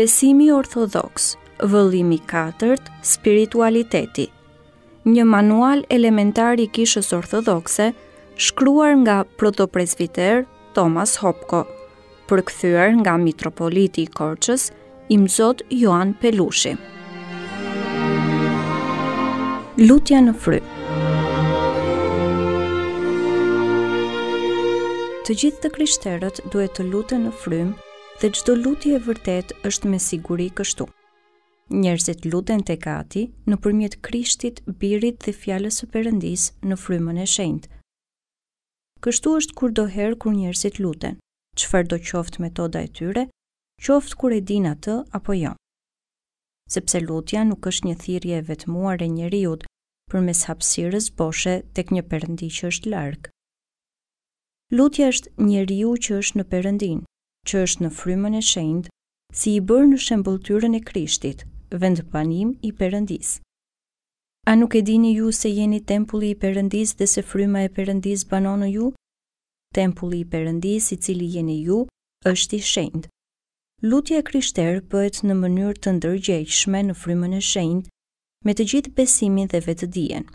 besimi ortodoks, vëllimi 4, spiritualiteti. Një manual elementar i kishës ortodokse, shkruar nga protopresbiter Thomas Hopko, përkthyer nga mitropoliti i Korçës, imzot Joan Pelushi. Lutja në fry Të gjithë të krishterët duhet të lutën në frymë dhe gjdo lutje e vërtet është me siguri kështu. Njerëzit luten të kati në përmjet krishtit, birit dhe fjallës e përëndis në frymën e shendë. Kështu është kur herë kur njerëzit luten, qëfar do qoftë metoda e tyre, qoftë kur e dina të apo jo. Sepse lutja nuk është një thirje e vetmuar e njeriut për mes hapsirës boshe të kënjë përëndi që është larkë. Lutja është njeriu që është në përëndinë, që është në frymën e shenjt, si i bërë në shembëltyrën e krishtit, vendëpanim i përëndis. A nuk e dini ju se jeni tempulli i përëndis dhe se fryma e përëndis banonë ju? Tempulli i përëndis i cili jeni ju është i shenjt. Lutja e krishter pëhet në mënyrë të ndërgjegjshme në frymën e shenjt me të gjithë besimin dhe vetëdijen.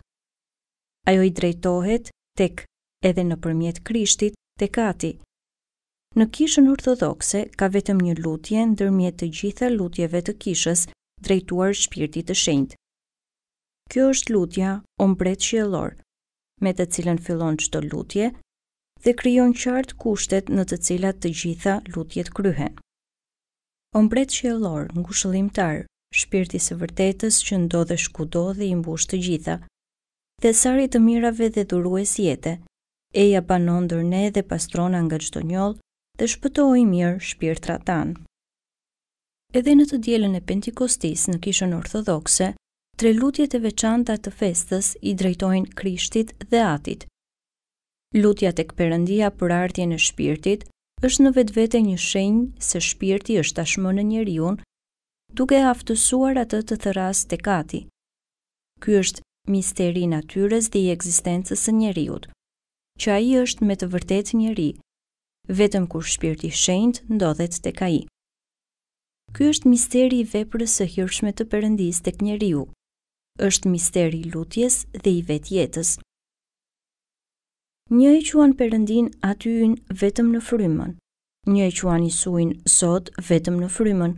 Ajo i drejtohet tek edhe në përmjet krishtit tek ati, Në kishën ortodokse ka vetëm një lutje ndërmjet të gjitha lutjeve të kishës drejtuar shpirtit të shenjt. Kjo është lutja o mbret qjellor, me të cilën fillon çdo lutje dhe krijon qartë kushtet në të cilat të gjitha lutjet kryhen. O mbret qjellor, ngushëllimtar, shpirti së vërtetës që ndodhesh kudo dhe i mbush të gjitha, thesari të mirave dhe dhurues jete, eja banon ndër ne dhe pastrona nga çdo njoll, dhe shpëtoj mirë shpirtra tanë. Edhe në të djelen e Pentikostis në kishën ortodoxe, tre lutjet e veçanta të festës i drejtojnë krishtit dhe atit. Lutja të këpërëndia për artjen e shpirtit është në vetë vete një shenjë se shpirti është tashmë në njeriun, duke aftësuar atë të thëras të kati. Ky është misteri natyres dhe i eksistencës e njeriut, që a i është me të vërtet njeri, vetëm kur shpirti shenjt ndodhet tek ai. Ky është misteri i veprës së hirshme të përëndis tek njeriu. Është misteri i lutjes dhe i vetë jetës. Një i quan Perëndin aty vetëm në frymën. Një i quan Isuin Zot vetëm në frymën.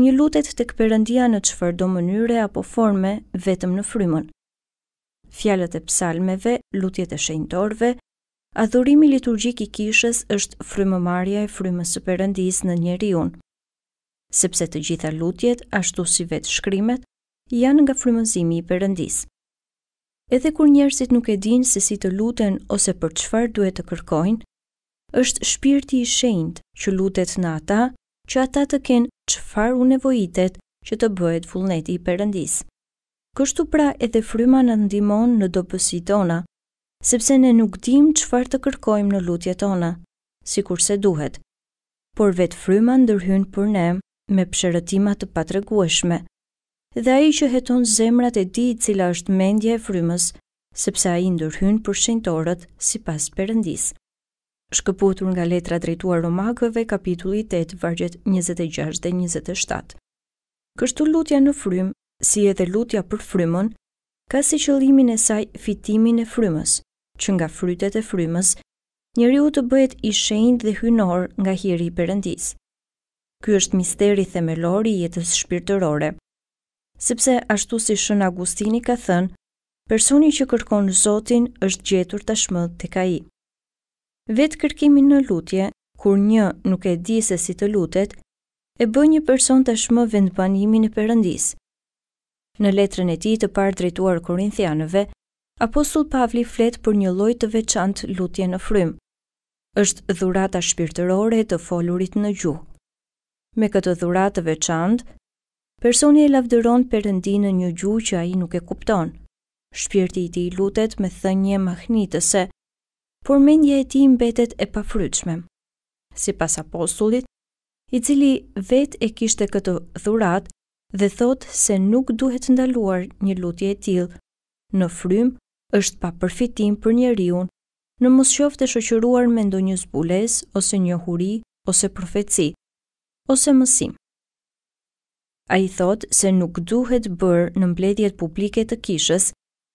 Një lutet tek Perëndia në do mënyre apo forme vetëm në frymën. Fjalët e psalmeve, lutjet e shenjtorve, Adhurimi liturgjik i kishës është frymëmarrja e frymës së Perëndis në njeriu. Sepse të gjitha lutjet, ashtu si vetë shkrimet, janë nga frymëzimi i Perëndis. Edhe kur njerëzit nuk e dinë se si të luten ose për çfarë duhet të kërkojnë, është shpirti i shenjtë që lutet në ata që ata të kenë çfarë u nevojitet që të bëhet vullneti i Perëndis. Kështu pra edhe fryma në ndimon në dopësi tona, sepse ne nuk dim qëfar të kërkojmë në lutje tona, si kur se duhet, por vetë fryma ndërhyn për ne me pësherëtimat të patregueshme, dhe a i që heton zemrat e di cila është mendje e frymës, sepse a i ndërhyn për shenjtorët si pas përëndis. Shkëputur nga letra drejtuar romakëve kapitulli 8, vargjet 26 dhe 27. Kështu lutja në frymë, si edhe lutja për frymën, ka si qëllimin e saj fitimin e frymës, që nga frytet e frymës, njëri u të bëhet i shenjt dhe hynor nga hiri i përëndis. Ky është misteri themelori jetës shpirtërore. Sepse ashtu si shën Agustini ka thënë, personi që kërkon Zotin është gjetur tashmë të ka i. Vetë kërkimi në lutje, kur një nuk e di se si të lutet, e bë një person tashmë vendbanimin e përëndis. Në letrën e ti të parë drejtuar Korinthianëve, Apostull Pavli flet për një lloj të veçantë lutje në frym. Është dhurata shpirtërore të folurit në gjuhë. Me këtë dhuratë të veçantë, personi e lavdëron Perëndin në një gjuhë që ai nuk e kupton. Shpirti i tij lutet me thënie mahnitëse, por mendja e tij mbetet e pafryshme. Sipas apostullit, i cili vet e kishte këtë dhuratë dhe thot se nuk duhet ndaluar një lutje e tillë në frymë është pa përfitim për njeriun në mos qoftë të shoqëruar me ndonjë zbulesë ose njohuri ose profeci ose mësim. A i thot se nuk duhet bërë në mbledhjet publike të kishës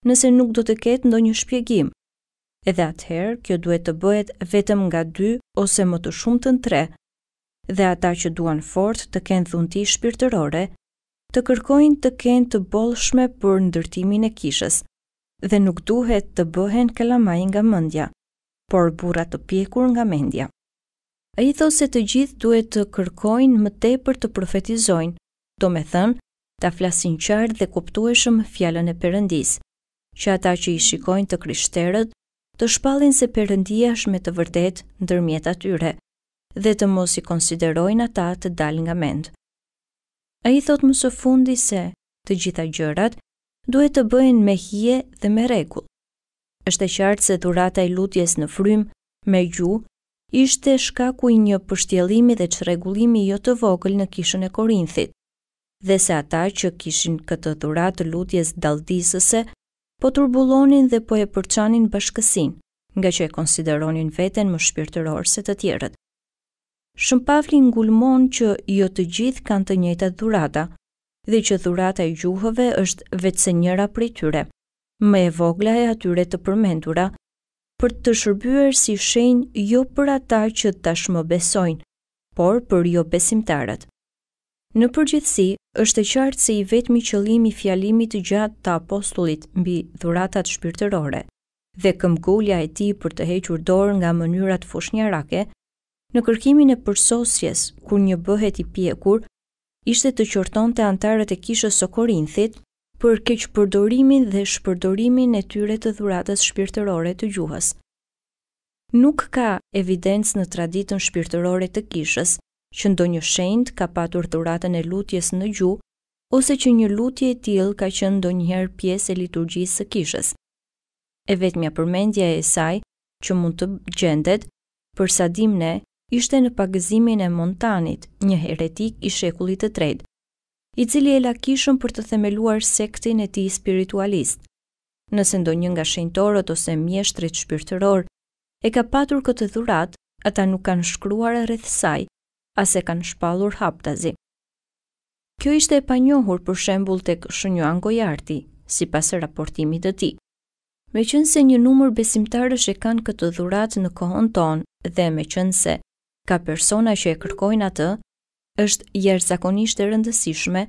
nëse nuk do të ketë ndo një shpjegim. Edhe atëherë, kjo duhet të bëhet vetëm nga dy ose më të shumë të në tre, dhe ata që duan fort të kenë dhunti shpirtërore, të kërkojnë të kenë të bolshme për ndërtimin e kishës dhe nuk duhet të bëhen kalamaj nga mendja, por burra të pjekur nga mendja. Ai thosë se të gjithë duhet të kërkojnë më tepër të profetizojnë, thënë ta flasin qartë dhe kuptueshëm fjalën e Perëndis, që ata që i shikojnë të krishterët të shpallin se Perëndia është me të vërtetë ndërmjet atyre dhe të mos i konsiderojnë ata të dalë nga mend. A i thotë më së fundi se të gjitha gjërat duhet të bëjnë me hije dhe me regull. është e qartë se dhurata i lutjes në frym, me gju, ishte shkaku i një pështjelimi dhe çrregullimi jo të vogël në kishën e Korinthit, dhe se ata që kishin këtë dhuratë lutjes daldisëse, po turbulonin dhe po e përçanin bashkësin, nga që e konsideronin veten më shpirtëror se të tjerët. Shëmpavli ngulmon që jo të gjithë kanë të njëjtat dhurata, dhe që dhurata e gjuhëve është vetëse njëra për tyre, me e vogla e atyre të përmendura, për të shërbyer si shenjë jo për ata që tashmë besojnë, por për jo besimtarët. Në përgjithsi, është e qartë se i vetmi qëllimi i fjalimit të gjatë të apostullit mbi dhuratat shpirtërore dhe këmbgulja e tij për të hequr dorë nga mënyrat fushnjarake në kërkimin e përsosjes, kur një bëhet i pjekur, ishte të qërton të antarët e kishës së Korinthit për keqë përdorimin dhe shpërdorimin e tyre të dhuratës shpirtërore të gjuhës. Nuk ka evidencë në traditën shpirtërore të kishës që ndo një shend ka patur dhuratën e lutjes në gjuhë ose që një lutje e tilë ka që ndo njëherë pjesë e liturgjisë së kishës. E vetëmja përmendja e saj që mund të gjendet, për sadim ne ishte në pagëzimin e Montanit, një heretik i shekullit të tret, i cili e lakishëm për të themeluar sektin e ti spiritualist. Nëse ndo një nga shenjtorët ose mjeshtrit shpirtëror, e ka patur këtë dhurat, ata nuk kanë shkruar e rrethësaj, ase kanë shpalur haptazi. Kjo ishte e panjohur për shembul të këshënjë gojarti, si pasë raportimit të ti. Me qënëse një numër besimtarës e kanë këtë dhurat në kohën tonë dhe me ka persona që e kërkojnë atë, është jërzakonisht e rëndësishme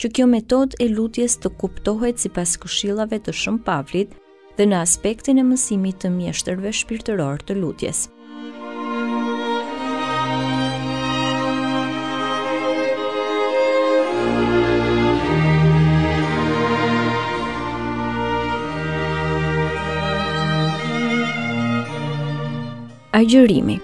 që kjo metod e lutjes të kuptohet si pas këshillave të shumë pavlit dhe në aspektin e mësimit të mjeshtërve shpirtëror të lutjes. Agjërimi Agjërimi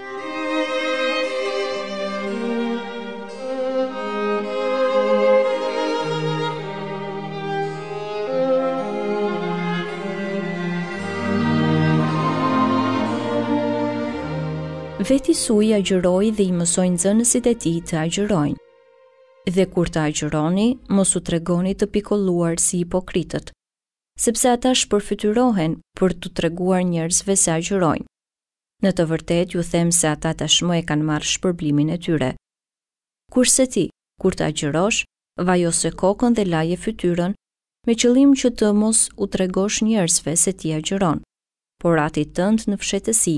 veti suj agjëroj dhe i mësojnë zënësit e ti të agjërojnë. Dhe kur të agjëroni, mos u tregoni të pikolluar si hipokritët, sepse ata shpërfytyrohen për të treguar njerëzve se agjërojnë. Në të vërtet, ju them se ata tashmë e kanë marrë shpërblimin e tyre. Kurse ti, kur të agjërosh, vajose kokën dhe laje fytyrën, me qëllim që të mos u tregosh njerëzve se ti agjëron, por ati tënd në fshetësi,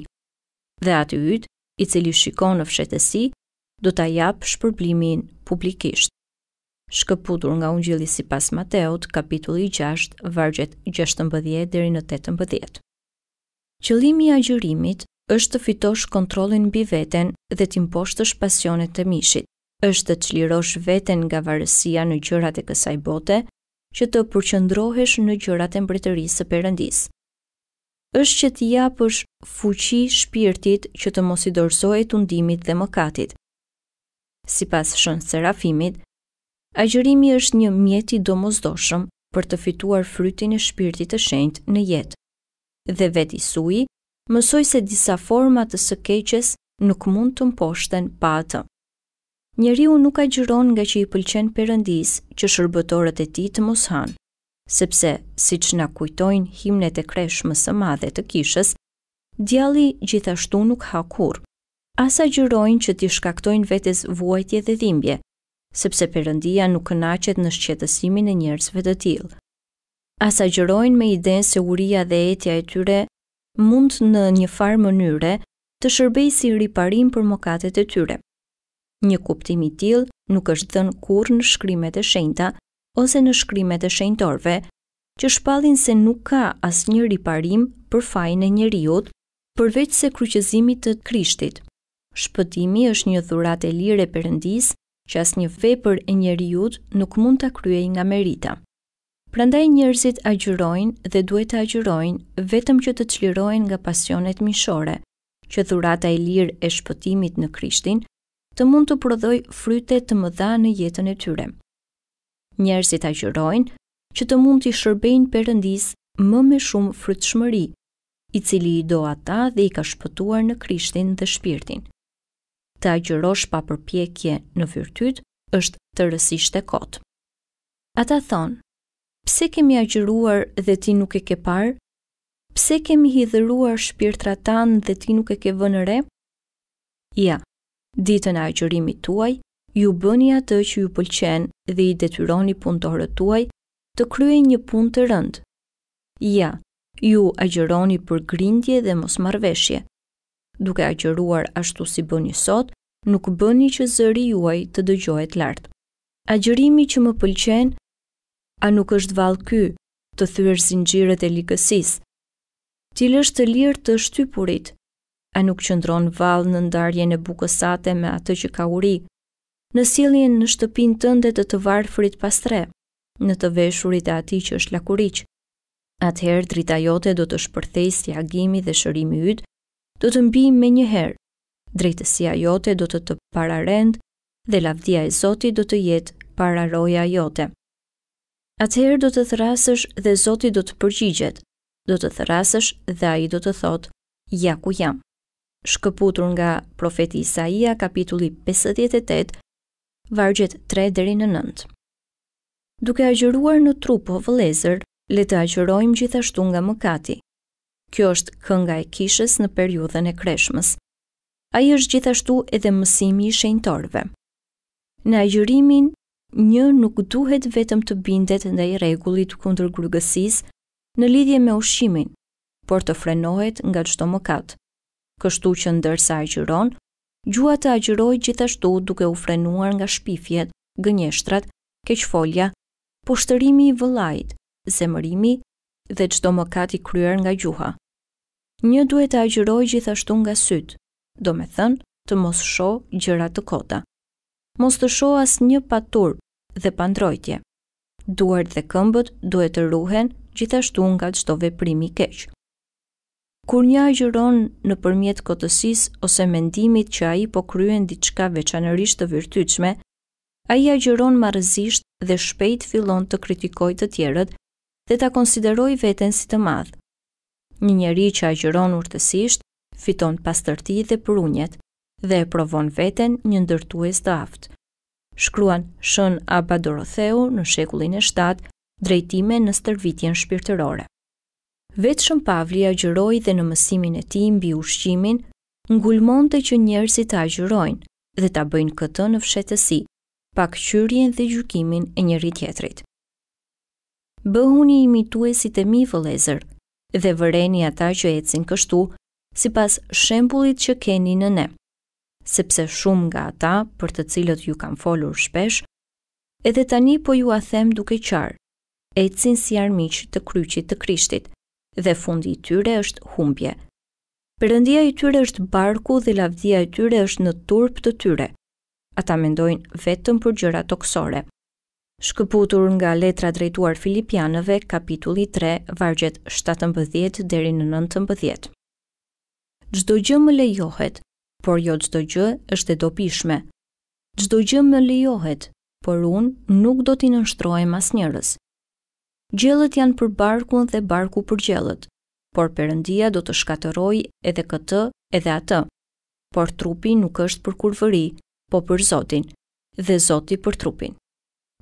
dhe aty ytë i cili shikon në fshetësi, do t'a japë shpërblimin publikisht. Shkëputur nga ungjili si pas Mateot, kapitulli 6, vargjet 16 në 18. Qëlimi a gjërimit është të fitosh kontrolin bi veten dhe t'imposhtësh pasionet të mishit, është të qlirosh veten nga varësia në gjërat e kësaj bote, që të përqëndrohesh në gjërat e mbretërisë së perëndisë është që t'i japësh fuqi shpirtit që të mos i dorësohet undimit dhe mëkatit. Si pas shënë serafimit, a gjërimi është një mjeti do mosdoshëm për të fituar frytin e shpirtit të shendë në jetë. Dhe veti sui, mësoj se disa format të sëkeqes nuk mund të mposhten pa atë. Njeriu nuk a gjëron nga që i pëlqen përëndis që shërbëtorët e ti të mos hanë sepse si që na kujtojnë himnet e kresh më së madhe të kishës, djali gjithashtu nuk ha kur. Asa gjërojnë që t'i shkaktojnë vetes vuajtje dhe dhimbje, sepse përëndia nuk kënachet në shqetësimin e njerësve të tilë. Asa gjërojnë me iden se uria dhe etja e tyre mund në një farë mënyre të shërbej si riparim për mokatet e tyre. Një kuptimi tilë nuk është dhenë kur në shkrimet e shenjta, ose në shkrimet e shenjtorve, që shpallin se nuk ka asë një riparim për fajnë e njëriut, përveç se kryqëzimit të krishtit. Shpëtimi është një dhurat e lirë e përëndis, që asë një vepër e njëriut nuk mund të kryej nga merita. Prandaj njërzit agjërojnë dhe duhet të agjërojnë vetëm që të qlirojnë nga pasionet mishore, që dhurata e lirë e shpëtimit në krishtin, të mund të prodhoj frytet të mëdha në jetën e tyre njerëzit agjërojnë që të mund të shërbejnë përëndis më me shumë frytëshmëri, i cili i do ata dhe i ka shpëtuar në krishtin dhe shpirtin. Të agjërosh pa përpjekje në fyrtyt është të rësisht e kotë. Ata thonë, pse kemi agjëruar dhe ti nuk e ke parë? Pse kemi hidhëruar shpirtra tanë dhe ti nuk e ke vënëre? Ja, ditën e agjërimit tuaj ju bëni atë që ju pëlqen dhe i detyroni punëtorët tuaj të kryejnë një punë të rëndë. Ja, ju agjëroni për grindje dhe mos marveshje. Duke agjëruar ashtu si bëni sot, nuk bëni që zëri juaj të dëgjohet lartë. Agjërimi që më pëlqen, a nuk është valë ky të thyrë zingjiret e likësis? Cili është të lirë të shtypurit, a nuk qëndron valë në ndarje në bukësate me atë që ka uri? në silin në shtëpin tënde të të varë frit pastre, në të veshurit e ati që është lakuric. Atëherë, drita jote do të shpërthejë si agimi dhe shërimi ytë, do të mbi me njëherë, drejtësia jote do të të pararend dhe lavdia e zoti do të jetë para roja jote. Atëherë do të thrasësh dhe zoti do të përgjigjet, do të thrasësh dhe a i do të thotë, ja ku jam. Shkëputur nga profeti Isaia, kapitulli 58, vargjet 3 deri në 9. Duke agjëruar në trup o vëllëzër, le të agjërojmë gjithashtu nga mëkati. Kjo është kënga e kishës në periudhën e kreshmës. Ai është gjithashtu edhe mësimi i shenjtorëve. Në agjërimin, një nuk duhet vetëm të bindet ndaj rregullit kundër grugësisë në lidhje me ushqimin, por të frenohet nga çdo mëkat. Kështu që ndërsa agjëron, Gjua të agjëroj gjithashtu duke u frenuar nga shpifjet, gënjeshtrat, keqfolja, poshtërimi i vëllajt, zemërimi dhe çdo mëkat i kryer nga gjuha. Një duhet të agjëroj gjithashtu nga syt, do me thënë të mos sho gjëra të kota. Mos të sho as një patur dhe pandrojtje. Duart dhe këmbët duhet të ruhen gjithashtu nga çdo veprimi i keqë. Kur një agjëron në përmjet kotësis ose mendimit që a i po kryen diçka veçanërisht të vyrtyqme, a i agjëron marëzisht dhe shpejt fillon të kritikoj të tjerët dhe ta konsideroj veten si të madhë. Një njeri që agjëron urtësisht, fiton pastërti dhe prunjet dhe e provon veten një ndërtues të aftë. Shkruan Shën Abba Dorotheu në shekullin e 7, drejtime në stërvitjen shpirtërore. Vetëshëm Pavli agjëroi dhe në mësimin e tij mbi ushqimin, ngulmonte që njerëzit të gjërojnë dhe ta bëjnë këtë në fshetësi, pak qyrjen dhe gjykimin e njëri tjetrit. Bëhuni imituesit e mi vëlezër dhe vëreni ata që ecin kështu, si pas shembulit që keni në ne, sepse shumë nga ata për të cilët ju kam folur shpesh, edhe tani po ju a them duke qarë, ecin si armiq të kryqit të krishtit, dhe fundi i tyre është humbje. Perëndia i tyre është barku dhe lavdia e tyre është në turp të tyre. Ata mendojnë vetëm për gjëra toksore. Shkëputur nga letra drejtuar Filipianëve, kapitulli 3, vargjet 17 deri në 19. Çdo gjë më lejohet, por jo çdo gjë është e dobishme. Çdo gjë më lejohet, por unë nuk do t'i nështrojmë as njërës gjellët janë për barkun dhe barku për gjellët, por përëndia do të shkateroj edhe këtë edhe atë. Por trupi nuk është për kurvëri, po për Zotin, dhe Zoti për trupin.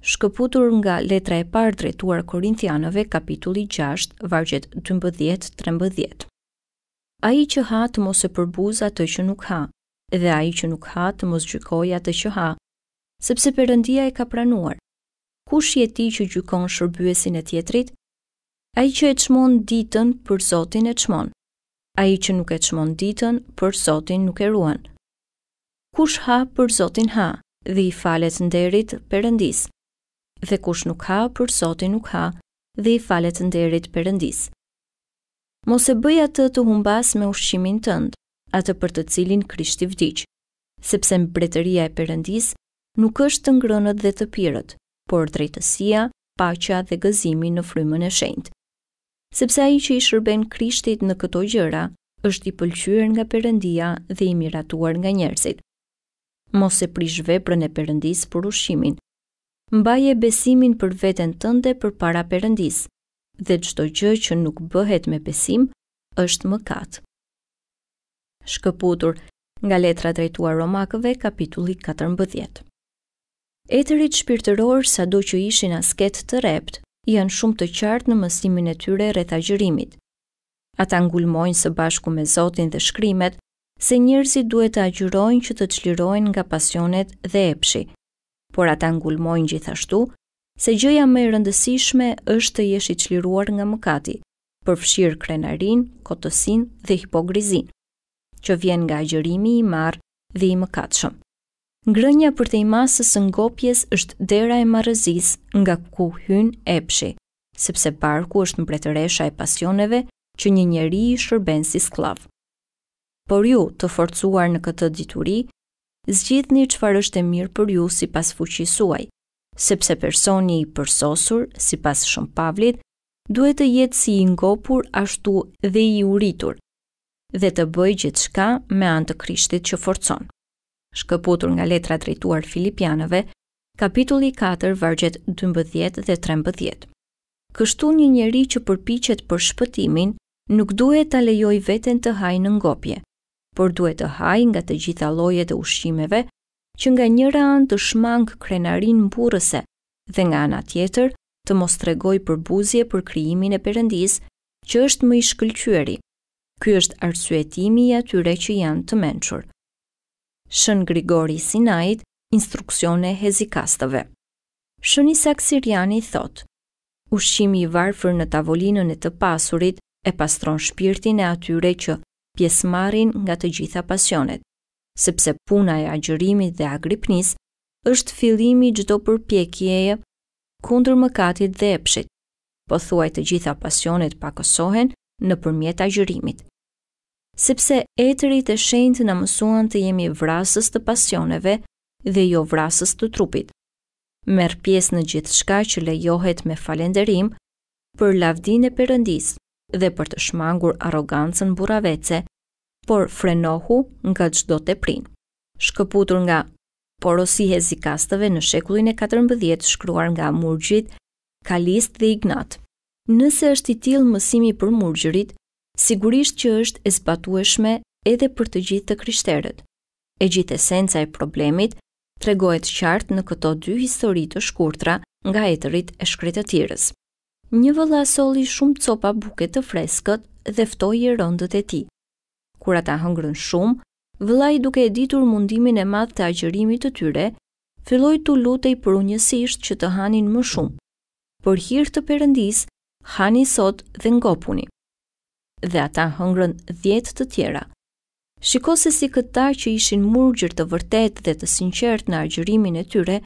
Shkëputur nga letra e parë drejtuar Korintianëve, kapitulli 6, vargjet 12-13. Ai që ha të mos e përbuz atë që nuk ha, dhe ai që nuk ha të mos gjykoj atë që ha, sepse përëndia e ka pranuar, kush je ti që gjykon shërbyesin e tjetrit? A i që e qmon ditën për Zotin e qmon. A i që nuk e qmon ditën për Zotin nuk e ruan. Kush ha për Zotin ha dhe i falet nderit përëndis. Dhe kush nuk ha për Zotin nuk ha dhe i falet nderit përëndis. Mos e bëja të të humbas me ushqimin tëndë, atë për të cilin krishti vdicë, sepse mbretëria e përëndis nuk është të ngrënët dhe të pyrët, por drejtësia, paqja dhe gëzimi në frymën e shenjtë. Sepse ai që i shërben Krishtit në këto gjëra është i pëlqyer nga Perëndia dhe i miratuar nga njerëzit. Mos e prish veprën e Perëndis për ushqimin. Mbaje besimin për veten tënde përpara Perëndis. Dhe çdo gjë që nuk bëhet me besim është mëkat. Shkëputur nga letra drejtuar Romakëve kapitulli 14. Eterit shpirtëror, sa do që ishin asket të rept, janë shumë të qartë në mësimin e tyre rreth agjërimit. Ata ngulmojnë së bashku me Zotin dhe shkrimet se njerëzit duhet të agjërojnë që të çlirohen nga pasionet dhe epshi. Por ata ngulmojnë gjithashtu se gjëja më e rëndësishme është të jesh i çliruar nga mëkati, përfshir krenarin, kotësin dhe hipogrizin, që vjen nga agjërimi i marr dhe i mëkatshëm. Ngrënja për të imasës së ngopjes është dera e marëzis nga ku hyn epshi, sepse parku është mbretëresha e pasioneve që një njeri i shërben si sklav. Por ju, të forcuar në këtë dituri, zgjidhni një qëfar është e mirë për ju si pas fuqisuaj, sepse personi i përsosur, si pas shumë pavlit, duhet të jetë si i ngopur ashtu dhe i uritur, dhe të bëj gjithë shka me antë krishtit që forcon shkëputur nga letra drejtuar filipianëve, kapitulli 4 vargjet 12 dhe 13. Kështu një njerëz që përpiqet për shpëtimin nuk duhet ta lejoj veten të hajë në ngopje, por duhet të hajë nga të gjitha llojet e ushqimeve që nga njëra anë të shmang krenarin mburëse dhe nga ana tjetër të mos tregoj për buzje për krijimin e perëndis, që është më i shkëlqyer. Ky është arsyetimi i atyre që janë të mençur. Shën Grigori Sinait, instruksione Hezikastëve Shën Isak Sirjani thot, ushqimi i varfër në tavolinën e të pasurit e pastron shpirtin e atyre që pjesmarin nga të gjitha pasionet, sepse puna e agjërimit dhe agripnis është fillimi gjdo përpjekjeje kundër mëkatit dhe epshit, po thuaj të gjitha pasionet pakosohen në përmjet agjërimit sepse etërit e shenjtë na mësuan të jemi vrasës të pasioneve dhe jo vrasës të trupit. Merë pjesë në gjithë shka që lejohet me falenderim për lavdin e përëndis dhe për të shmangur arogancën buravece, por frenohu nga gjdo të prinë. Shkëputur nga porosi e zikastëve në shekullin e 14 shkruar nga murgjit, kalist dhe ignat. Nëse është i tilë mësimi për murgjërit, sigurisht që është e zbatueshme edhe për të gjithë të krishterët. E gjithë esenca e problemit tregohet qartë në këto dy histori të shkurtra nga etërit e shkretëtirës. Një vëlla soli shumë copa buke të freskët dhe ftoi rëndët e tij. Kur ata hëngrën shumë, vëllai duke e ditur mundimin e madh të agjërimit të tyre, filloi të lutej për unjësisht që të hanin më shumë. Për hir të Perëndis, hani sot dhe ngopuni dhe ata hëngrën 10 të tjera. Shiko se si këta që ishin murgjër të vërtet dhe të sinqert në argjërimin e tyre,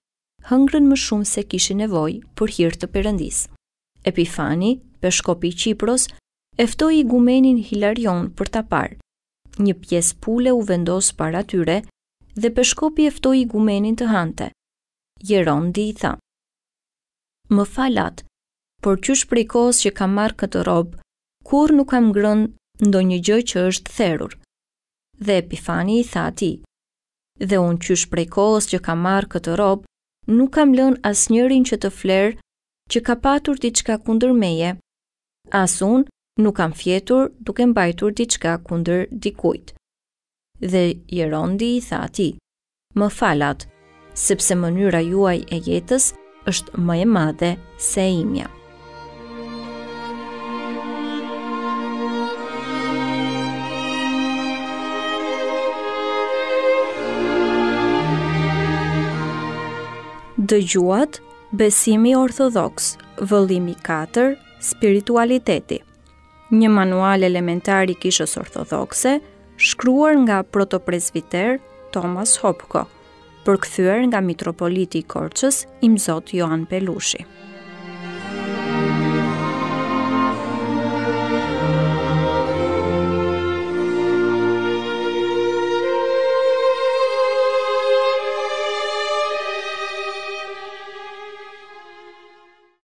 hëngrën më shumë se kishin nevoj për hirtë të përëndis. Epifani, peshkopi i Qipros, eftoi igumenin Hilarion për ta parë. Një pjesë pule u vendos para tyre dhe peshkopi eftoi igumenin të hante. Jerondi i tha, Më falat, por qysh prej që ka marrë këtë robë, kur nuk kam ngrën ndo një gjë që është therur. Dhe Epifani i tha ti, dhe unë qysh prej kohës që kam marrë këtë robë, nuk kam lën as njërin që të flerë që ka patur diçka kundër meje, as unë nuk kam fjetur duke mbajtur diçka kundër dikujt. Dhe Jerondi i tha ti, më falat, sepse mënyra juaj e jetës është më e madhe se imja. dëgjuat, besimi ortodoks, vëllimi 4, spiritualiteti. Një manual elementar i kishës ortodokse, shkruar nga protoprezviter Thomas Hopko, përkthyer nga mitropoliti i Korçës, Imzot Joan Pelushi.